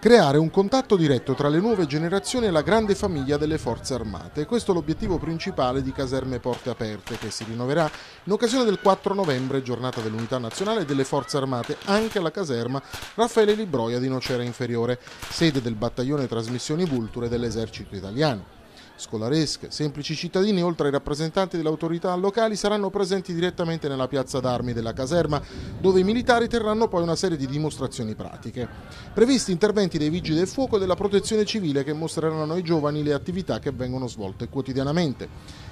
Creare un contatto diretto tra le nuove generazioni e la grande famiglia delle forze armate. Questo è l'obiettivo principale di Caserme Porte Aperte, che si rinnoverà in occasione del 4 novembre, giornata dell'Unità Nazionale delle Forze Armate, anche alla caserma Raffaele Libroia di Nocera Inferiore, sede del battaglione trasmissioni Vulture dell'Esercito Italiano scolaresche, semplici cittadini, oltre ai rappresentanti delle autorità locali, saranno presenti direttamente nella piazza d'armi della caserma, dove i militari terranno poi una serie di dimostrazioni pratiche. Previsti interventi dei vigili del fuoco e della protezione civile che mostreranno ai giovani le attività che vengono svolte quotidianamente.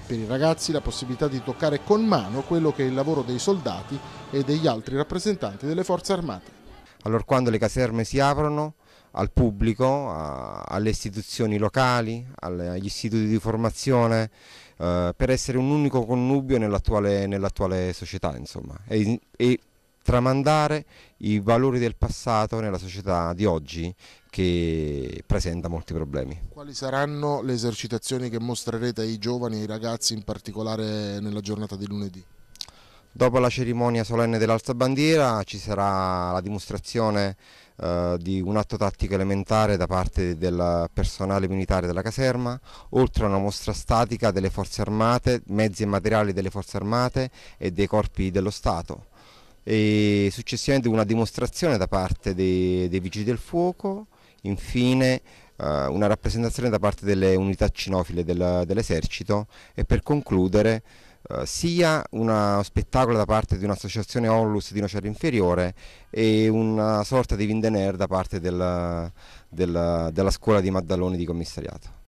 Per i ragazzi la possibilità di toccare con mano quello che è il lavoro dei soldati e degli altri rappresentanti delle forze armate. Allora quando le caserme si aprono al pubblico, a, alle istituzioni locali, alle, agli istituti di formazione, eh, per essere un unico connubio nell'attuale nell società insomma, e, e, tramandare i valori del passato nella società di oggi che presenta molti problemi. Quali saranno le esercitazioni che mostrerete ai giovani e ai ragazzi in particolare nella giornata di lunedì? Dopo la cerimonia solenne dell'alza bandiera ci sarà la dimostrazione eh, di un atto tattico elementare da parte del personale militare della caserma, oltre a una mostra statica delle forze armate, mezzi e materiali delle forze armate e dei corpi dello Stato e successivamente una dimostrazione da parte dei, dei vigili del fuoco, infine eh, una rappresentazione da parte delle unità cinofile del, dell'esercito e per concludere eh, sia uno spettacolo da parte di un'associazione Onlus di Nocera Inferiore e una sorta di Vindener da parte del, del, della scuola di Maddaloni di commissariato.